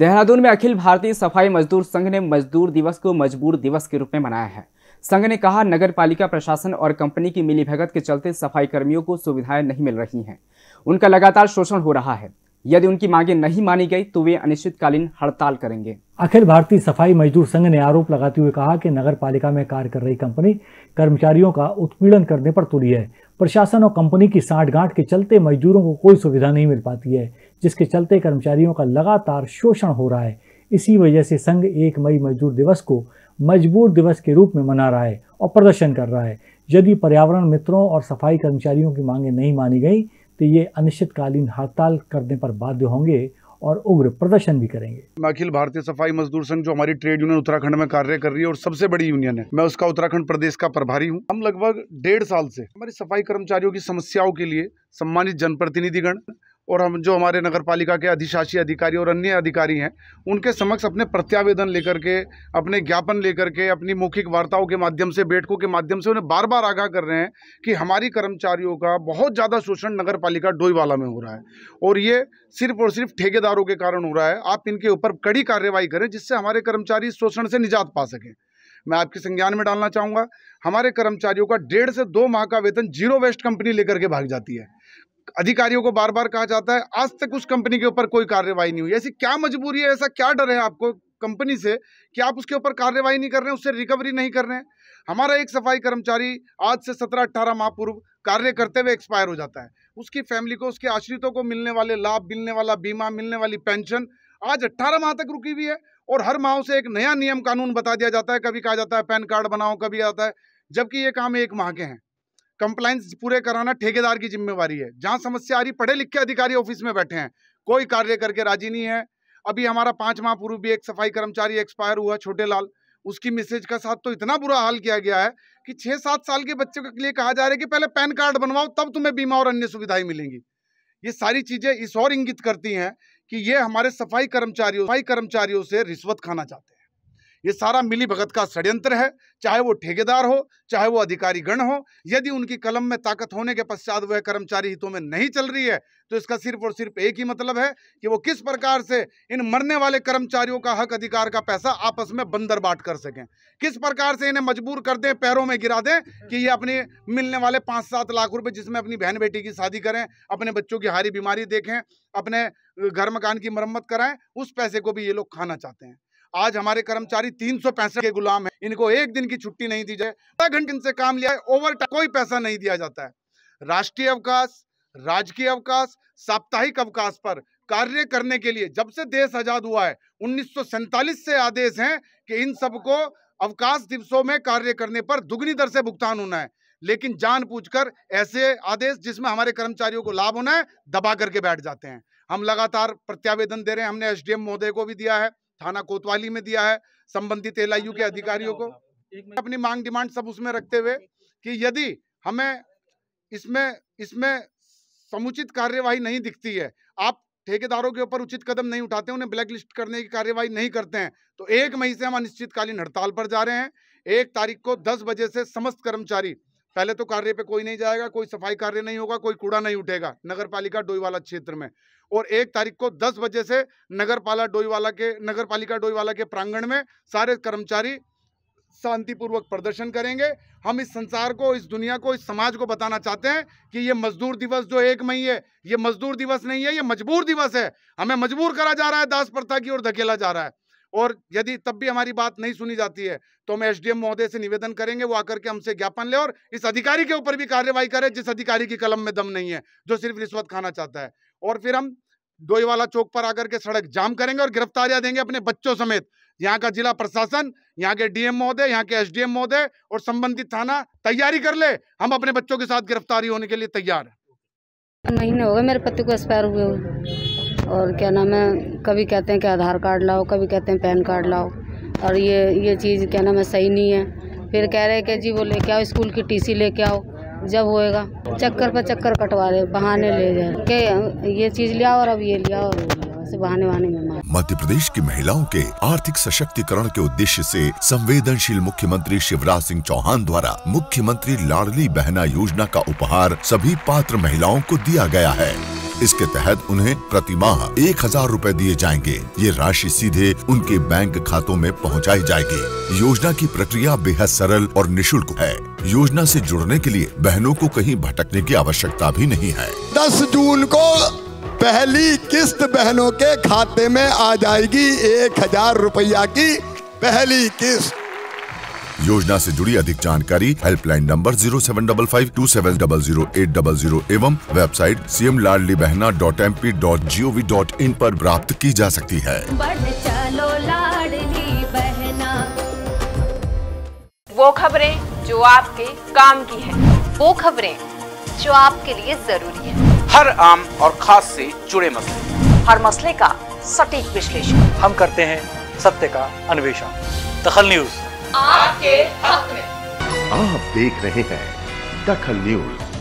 देहरादून में अखिल भारतीय सफाई मजदूर संघ ने मजदूर दिवस को मजबूर दिवस के रूप में मनाया है संघ ने कहा नगर पालिका प्रशासन और कंपनी की मिलीभगत के चलते सफाई कर्मियों को सुविधाएं नहीं मिल रही हैं उनका लगातार शोषण हो रहा है यदि उनकी मांगे नहीं मानी गई तो वे अनिश्चितकालीन हड़ताल करेंगे अखिल भारतीय सफाई मजदूर संघ ने आरोप लगाते हुए कहा कि नगर पालिका में कार्य कर रही कंपनी कर्मचारियों का उत्पीड़न करने पर तुली है प्रशासन और कंपनी की गांठ के चलते मजदूरों को कोई सुविधा नहीं मिल पाती है जिसके चलते कर्मचारियों का लगातार शोषण हो रहा है इसी वजह से संघ एक मई मजदूर दिवस को मजबूर दिवस के रूप में मना रहा है और प्रदर्शन कर रहा है यदि पर्यावरण मित्रों और सफाई कर्मचारियों की मांगें नहीं मानी गई तो ये अनिश्चितकालीन हड़ताल करने पर बाध्य होंगे और उग्र प्रदर्शन भी करेंगे मैं अखिल भारतीय सफाई मजदूर संघ जो हमारी ट्रेड यूनियन उत्तराखंड में कार्य कर रही है और सबसे बड़ी यूनियन है मैं उसका उत्तराखंड प्रदेश का प्रभारी हूँ हम लगभग डेढ़ साल से हमारी सफाई कर्मचारियों की समस्याओं के लिए सम्मानित जनप्रतिनिधिगण और हम जो हमारे नगर पालिका के अधिशासी अधिकारी और अन्य अधिकारी हैं उनके समक्ष अपने प्रत्यावेदन लेकर के अपने ज्ञापन लेकर के अपनी मौखिक वार्ताओं के माध्यम से बैठकों के माध्यम से उन्हें बार बार आगाह कर रहे हैं कि हमारी कर्मचारियों का बहुत ज़्यादा शोषण नगर पालिका डोईवाला में हो रहा है और ये सिर्फ और सिर्फ ठेकेदारों के कारण हो रहा है आप इनके ऊपर कड़ी कार्रवाई करें जिससे हमारे कर्मचारी शोषण से निजात पा सकें मैं आपके संज्ञान में डालना चाहूँगा हमारे कर्मचारियों का डेढ़ से दो माह का वेतन जीरो वेस्ट कंपनी लेकर के भाग जाती है अधिकारियों को बार बार कहा जाता है आज तक उस कंपनी के ऊपर कोई कार्यवाही नहीं हुई ऐसी क्या मजबूरी है ऐसा क्या डर है आपको कंपनी से कि आप उसके ऊपर कार्यवाही नहीं कर रहे हैं उससे रिकवरी नहीं कर रहे हैं हमारा एक सफाई कर्मचारी आज से सत्रह अट्ठारह माह पूर्व कार्य करते हुए एक्सपायर हो जाता है उसकी फैमिली को उसके आश्रितों को मिलने वाले लाभ मिलने वाला बीमा मिलने वाली पेंशन आज अट्ठारह माह तक रुकी हुई है और हर माह से एक नया नियम कानून बता दिया जाता है कभी कहा जाता है पैन कार्ड बनाओ कभी आता है जबकि ये काम एक माह के हैं कंप्लाइंस पूरे कराना ठेकेदार की जिम्मेवारी है जहां समस्या आ रही पढ़े लिखे अधिकारी ऑफिस में बैठे हैं कोई कार्य करके राजी नहीं है अभी हमारा पांच माह पूर्व भी एक सफाई कर्मचारी एक्सपायर हुआ छोटे लाल उसकी मिसेज का साथ तो इतना बुरा हाल किया गया है कि छः सात साल के बच्चों के लिए कहा जा रहा है कि पहले पैन कार्ड बनवाओ तब तुम्हें बीमा और अन्य सुविधाएं मिलेंगी ये सारी चीज़ें इस और इंगित करती हैं कि ये हमारे सफाई कर्मचारियों सफाई कर्मचारियों से रिश्वत खाना चाहते हैं ये सारा मिली भगत का षड्यंत्र है चाहे वो ठेकेदार हो चाहे वो अधिकारी गण हो यदि उनकी कलम में ताकत होने के पश्चात वह कर्मचारी हितों में नहीं चल रही है तो इसका सिर्फ और सिर्फ एक ही मतलब है कि वो किस प्रकार से इन मरने वाले कर्मचारियों का हक अधिकार का पैसा आपस में बंदर बाट कर सकें किस प्रकार से इन्हें मजबूर कर दें पैरों में गिरा दें कि ये अपने मिलने वाले पाँच सात लाख रुपये जिसमें अपनी बहन बेटी की शादी करें अपने बच्चों की हारी बीमारी देखें अपने घर मकान की मरम्मत कराएं उस पैसे को भी ये लोग खाना चाहते हैं आज हमारे कर्मचारी तीन के गुलाम है इनको एक दिन की छुट्टी नहीं दी जाए आधा घंटे इनसे काम लिया है ओवर कोई पैसा नहीं दिया जाता है राष्ट्रीय अवकाश राजकीय अवकाश साप्ताहिक अवकाश पर कार्य करने के लिए जब से देश आजाद हुआ है उन्नीस से आदेश हैं कि इन सबको अवकाश दिवसों में कार्य करने पर दुगनी दर से भुगतान होना है लेकिन जानबूझकर ऐसे आदेश जिसमें हमारे कर्मचारियों को लाभ होना है दबा करके बैठ जाते हैं हम लगातार प्रत्यावेदन दे रहे हैं हमने एसडीएम महोदय को भी दिया है थाना कोतवाली में दिया है संबंधित हाँ, एल के अधिकारियों को अपनी मांग डिमांड सब उसमें रखते हुए कि यदि हमें इसमें इसमें समुचित कार्यवाही नहीं दिखती है आप ठेकेदारों के ऊपर उचित कदम नहीं उठाते उन्हें ब्लैक लिस्ट करने की कार्यवाही नहीं करते हैं तो एक मई से हम अनिश्चितकालीन हड़ताल पर जा रहे हैं एक तारीख को दस बजे से समस्त कर्मचारी पहले तो कार्य पे कोई नहीं जाएगा कोई सफाई कार्य नहीं होगा कोई कूड़ा नहीं उठेगा नगर पालिका डोईवाला क्षेत्र में और एक तारीख को दस बजे से नगर पाला डोईवाला के नगर पालिका डोईवाला के प्रांगण में सारे कर्मचारी शांतिपूर्वक प्रदर्शन करेंगे हम इस संसार को इस दुनिया को इस समाज को बताना चाहते हैं कि ये मजदूर दिवस जो एक मई है ये मजदूर दिवस नहीं है ये मजबूर दिवस है हमें मजबूर करा जा रहा है दास प्रथा की ओर धकेला जा रहा है और यदि तब भी हमारी बात नहीं सुनी जाती है तो हम एसडीएम महोदय से निवेदन करेंगे वो आकर के हमसे ज्ञापन ले और इस अधिकारी के ऊपर भी कार्यवाही करे जिस अधिकारी की कलम में दम नहीं है जो सिर्फ रिश्वत खाना चाहता है और फिर हम डोईवाला चौक पर आकर के सड़क जाम करेंगे और गिरफ्तारियां देंगे अपने बच्चों समेत यहाँ का जिला प्रशासन यहाँ के डीएम महोदय यहाँ के एसडीएम महोदय और संबंधित थाना तैयारी कर ले हम अपने बच्चों के साथ गिरफ्तारी होने के लिए तैयार है महीने हो गए मेरे पति को एक्सपायर हुए हुए और क्या नाम है कभी कहते हैं कि आधार कार्ड लाओ कभी कहते हैं पैन कार्ड लाओ और ये ये चीज़ क्या नाम है सही नहीं है फिर कह रहे हैं कि जी वो लेके आओ स्कूल की टीसी लेके आओ जब होएगा चक्कर पर चक्कर कटवा रहे बहाने ले जाए के ये चीज़ लिया और अब ये लिया और बहाने मध्य प्रदेश की महिलाओं के आर्थिक सशक्तिकरण के उद्देश्य से संवेदनशील मुख्यमंत्री शिवराज सिंह चौहान द्वारा मुख्यमंत्री लाडली बहना योजना का उपहार सभी पात्र महिलाओं को दिया गया है इसके तहत उन्हें प्रति माह एक हजार रूपए दिए जाएंगे ये राशि सीधे उनके बैंक खातों में पहुंचाई जाएगी योजना की प्रक्रिया बेहद सरल और निशुल्क है योजना से जुड़ने के लिए बहनों को कहीं भटकने की आवश्यकता भी नहीं है दस जून को पहली किस्त बहनों के खाते में आ जाएगी एक हजार रुपया की पहली किस्त योजना से जुड़ी अधिक जानकारी helpline number zero seven double five two seven double zero eight double zero एवं website C M Ladli Behna dot M P dot G O V dot in आरोप प्राप्त की जा सकती है वो खबरें जो आपके काम की है वो खबरें जो आपके लिए जरूरी है हर आम और खास से जुड़े मसले हर मसले का सटीक विश्लेषण हम करते हैं सत्य का अन्वेषण दखल न्यूज आपके हक में आप देख रहे हैं दखल न्यूज